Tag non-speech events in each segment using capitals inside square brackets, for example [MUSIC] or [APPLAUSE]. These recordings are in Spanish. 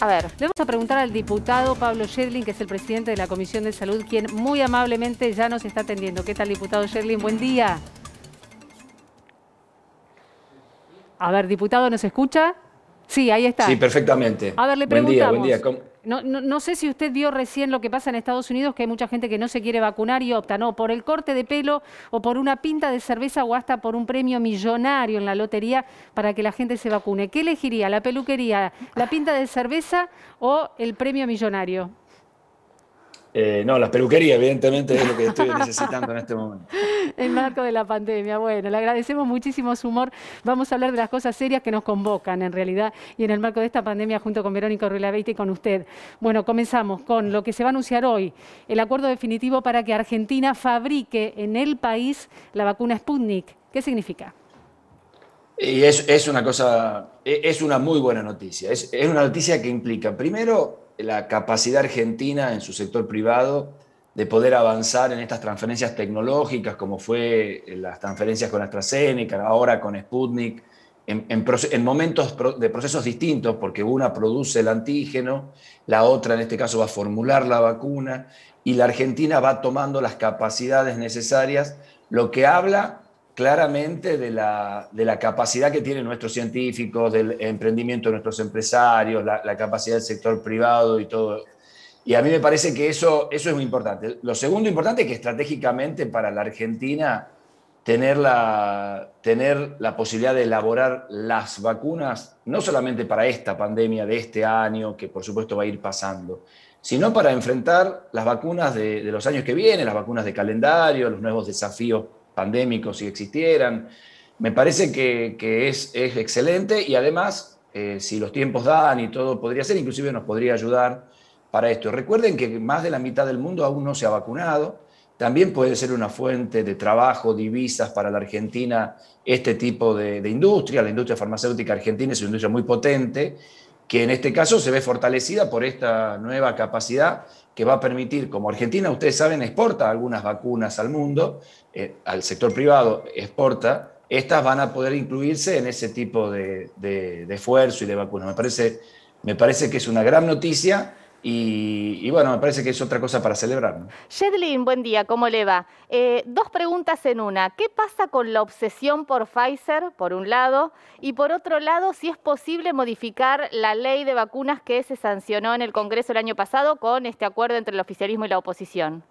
A ver, le vamos a preguntar al diputado Pablo Sherling, que es el presidente de la Comisión de Salud, quien muy amablemente ya nos está atendiendo. ¿Qué tal, diputado Sherling? Buen día. A ver, diputado, ¿nos escucha? Sí, ahí está. Sí, perfectamente. A ver, le preguntamos. Buen día, buen día. No, sé si usted vio recién lo que pasa en Estados Unidos, que hay mucha gente que no se quiere vacunar y opta, no, por el corte de pelo o por una pinta de cerveza o hasta por un premio millonario en la lotería para que la gente se vacune. ¿Qué elegiría? ¿La peluquería, la pinta de cerveza o el premio millonario? Eh, no, las peluquería, evidentemente, es lo que estoy necesitando en este momento. [LAUGHS] En marco de la pandemia. Bueno, le agradecemos muchísimo su humor. Vamos a hablar de las cosas serias que nos convocan, en realidad, y en el marco de esta pandemia, junto con Verónica Ruilaveite y con usted. Bueno, comenzamos con lo que se va a anunciar hoy: el acuerdo definitivo para que Argentina fabrique en el país la vacuna Sputnik. ¿Qué significa? Y es, es, una cosa, e, es una muy buena noticia. Es, una noticia que implica, primero, la capacidad argentina en su sector privado de poder avanzar en estas transferencias tecnológicas, como fue las transferencias con AstraZeneca, ahora con Sputnik, en momentos de procesos distintos, porque una produce el antígeno, la otra en este caso va a formular la vacuna, y la Argentina va tomando las capacidades necesarias, lo que habla claramente de la, capacidad que tienen nuestros científicos, del emprendimiento de nuestros empresarios, la, capacidad del sector privado y todo. Y a mí me parece que eso, eso es muy importante. Lo segundo importante es que estratégicamente para la Argentina tener la, tener la posibilidad de elaborar las vacunas, no solamente para esta pandemia de este año, que por supuesto va a ir pasando, sino para enfrentar las vacunas de los años que vienen, las vacunas de calendario, los nuevos desafíos pandémicos si existieran. Me parece que, es, excelente y además, eh, si los tiempos dan y todo podría ser, inclusive nos podría ayudar para esto. Recuerden que más de la mitad del mundo aún no se ha vacunado. También puede ser una fuente de trabajo, divisas para la Argentina, este tipo de industria. La industria farmacéutica argentina es una industria muy potente que en este caso se ve fortalecida por esta nueva capacidad que va a permitir, como Argentina, ustedes saben, exporta algunas vacunas al mundo, eh, al sector privado exporta, estas van a poder incluirse en ese tipo de, esfuerzo y de vacunas. Me parece, me parece que es una gran noticia y, bueno, me parece que es otra cosa para celebrar. ¿no? Shedlin, buen día, ¿cómo le va? Eh, dos preguntas en una. ¿Qué pasa con la obsesión por Pfizer, por un lado? Y por otro lado, si es posible modificar la ley de vacunas que se sancionó en el Congreso el año pasado con este acuerdo entre el oficialismo y la oposición.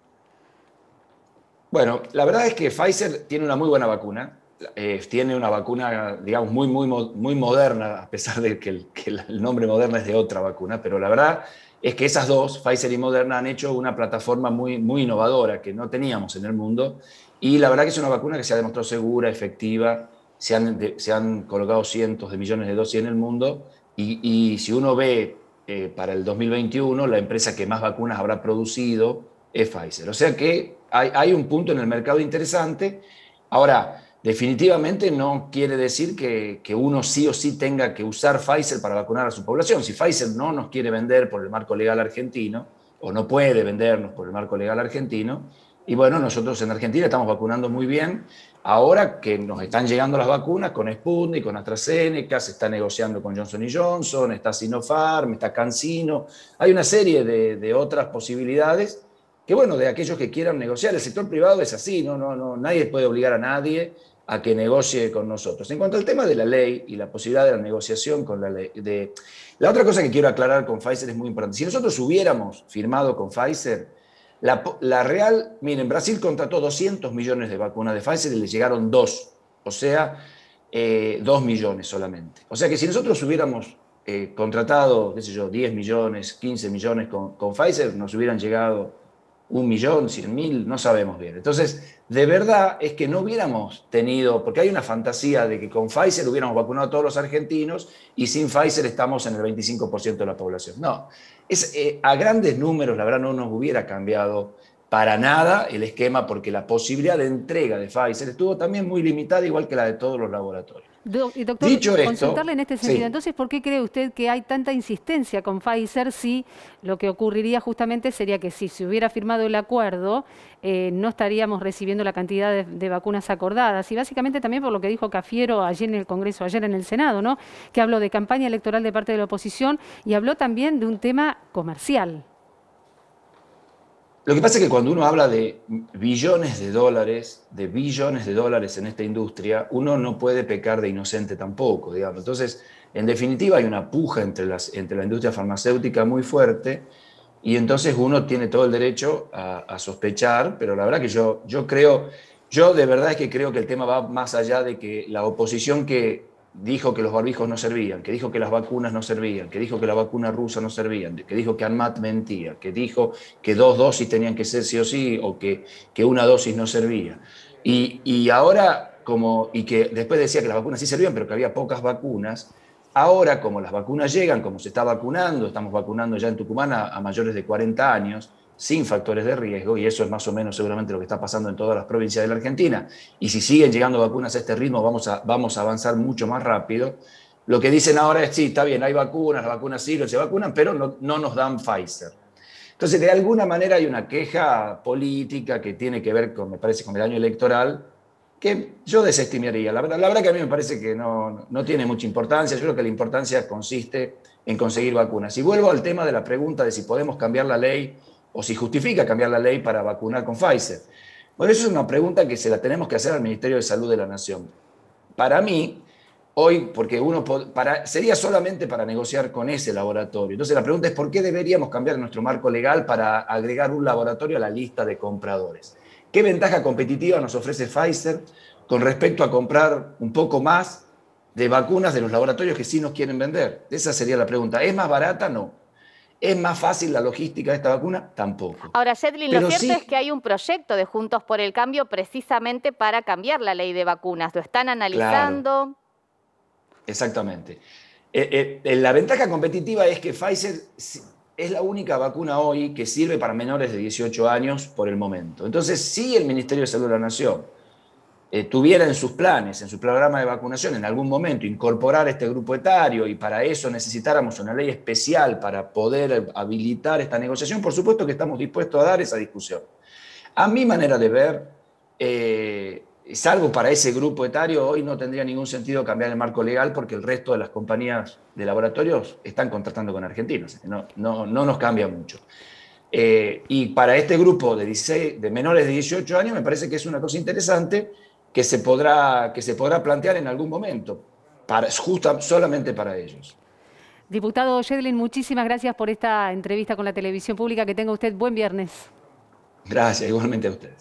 Bueno, la verdad es que Pfizer tiene una muy buena vacuna. Eh, tiene una vacuna, digamos, muy, muy, muy moderna, a pesar de que el, que el nombre moderna es de otra vacuna, pero la verdad es que esas dos, Pfizer y Moderna, han hecho una plataforma muy, muy innovadora que no teníamos en el mundo y la verdad que es una vacuna que se ha demostrado segura, efectiva, se han, colocado cientos de millones de dosis en el mundo y, si uno ve eh, para el 2021, la empresa que más vacunas habrá producido es Pfizer. O sea que hay, hay un punto en el mercado interesante. Ahora, definitivamente no quiere decir que, uno sí o sí tenga que usar Pfizer para vacunar a su población. Si Pfizer no nos quiere vender por el marco legal argentino, o no puede vendernos por el marco legal argentino, y bueno, nosotros en Argentina estamos vacunando muy bien. Ahora que nos están llegando las vacunas con Sputnik, con AstraZeneca, se está negociando con Johnson Johnson, está Sinopharm, está CanSino, hay una serie de, de otras posibilidades que bueno, de aquellos que quieran negociar. El sector privado es así, no, no, no, nadie puede obligar a nadie a que negocie con nosotros. En cuanto al tema de la ley y la posibilidad de la negociación con la ley, de, la otra cosa que quiero aclarar con Pfizer es muy importante. Si nosotros hubiéramos firmado con Pfizer, la, Real, miren, Brasil contrató 200 millones de vacunas de Pfizer y le llegaron dos, o sea, eh, dos 2 millones solamente. O sea que si nosotros hubiéramos eh, contratado, qué sé yo, 10 millones, 15 millones con, con Pfizer, nos hubieran llegado un millón, cien mil, no sabemos bien. Entonces, de verdad es que no hubiéramos tenido, porque hay una fantasía de que con Pfizer hubiéramos vacunado a todos los argentinos y sin Pfizer estamos en el 25% de la población. No, es, eh, a grandes números, la verdad, no nos hubiera cambiado para nada el esquema porque la posibilidad de entrega de Pfizer estuvo también muy limitada, igual que la de todos los laboratorios y doctor, consultarle en este sentido, entonces, ¿por qué cree usted que hay tanta insistencia con Pfizer si lo que ocurriría justamente sería que si se hubiera firmado el acuerdo, eh, no estaríamos recibiendo la cantidad de, vacunas acordadas? Y básicamente también por lo que dijo Cafiero allí en el Congreso, ayer en el Senado, ¿no? que habló de campaña electoral de parte de la oposición y habló también de un tema comercial. Lo que pasa es que cuando uno habla de billones de dólares, de billones de dólares en esta industria, uno no puede pecar de inocente tampoco, digamos. Entonces, en definitiva, hay una puja entre, las, entre la industria farmacéutica muy fuerte y entonces uno tiene todo el derecho a, sospechar, pero la verdad que yo, yo creo, yo de verdad es que creo que el tema va más allá de que la oposición que dijo que los barbijos no servían, que dijo que las vacunas no servían, que dijo que la vacuna rusa no servía, que dijo que ANMAT mentía, que dijo que dos dosis tenían que ser sí o sí o que, que una dosis no servía. Y, ahora, como, y que después decía que las vacunas sí servían, pero que había pocas vacunas, ahora como las vacunas llegan, como se está vacunando, estamos vacunando ya en Tucumán a, a mayores de 40 años, sin factores de riesgo, y eso es más o menos seguramente lo que está pasando en todas las provincias de la Argentina. Y si siguen llegando vacunas a este ritmo, vamos a, vamos a avanzar mucho más rápido. Lo que dicen ahora es, sí, está bien, hay vacunas, las vacunas sí, se vacunan, pero no, nos dan Pfizer. Entonces, de alguna manera hay una queja política que tiene que ver, con, me parece, con el año electoral, que yo desestimaría. La verdad, la verdad que a mí me parece que no, no, tiene mucha importancia. Yo creo que la importancia consiste en conseguir vacunas. Y vuelvo al tema de la pregunta de si podemos cambiar la ley o si justifica cambiar la ley para vacunar con Pfizer. Bueno, eso es una pregunta que se la tenemos que hacer al Ministerio de Salud de la Nación. Para mí, hoy, porque uno sería solamente para negociar con ese laboratorio. Entonces la pregunta es, ¿por qué deberíamos cambiar nuestro marco legal para agregar un laboratorio a la lista de compradores? ¿Qué ventaja competitiva nos ofrece Pfizer con respecto a comprar un poco más de vacunas de los laboratorios que sí nos quieren vender? Esa sería la pregunta. ¿Es más barata? No. ¿Es más fácil la logística de esta vacuna? Tampoco. Ahora, Shetlin, lo cierto es que hay un proyecto de Juntos por el Cambio precisamente para cambiar la ley de vacunas. Lo están analizando. Exactamente. Eh, eh, eh, la ventaja competitiva es que Pfizer es la única vacuna hoy que sirve para menores de 18 años por el momento. Entonces, sí, el Ministerio de Salud de la Nación eh, tuviera en sus planes, en su programa de vacunación, en algún momento incorporar este grupo etario y para eso necesitáramos una ley especial para poder habilitar esta negociación, por supuesto que estamos dispuestos a dar esa discusión. A mi manera de ver, eh, salvo para ese grupo etario, hoy no tendría ningún sentido cambiar el marco legal porque el resto de las compañías de laboratorios están contratando con argentinos, no, no, nos cambia mucho. Eh, y para este grupo de, de menores de 18 años me parece que es una cosa interesante que se podrá, que se podrá plantear en algún momento, para, justa, solamente para ellos. Diputado Shedlin, muchísimas gracias por esta entrevista con la televisión pública. Que tenga usted buen viernes. Gracias, igualmente a ustedes.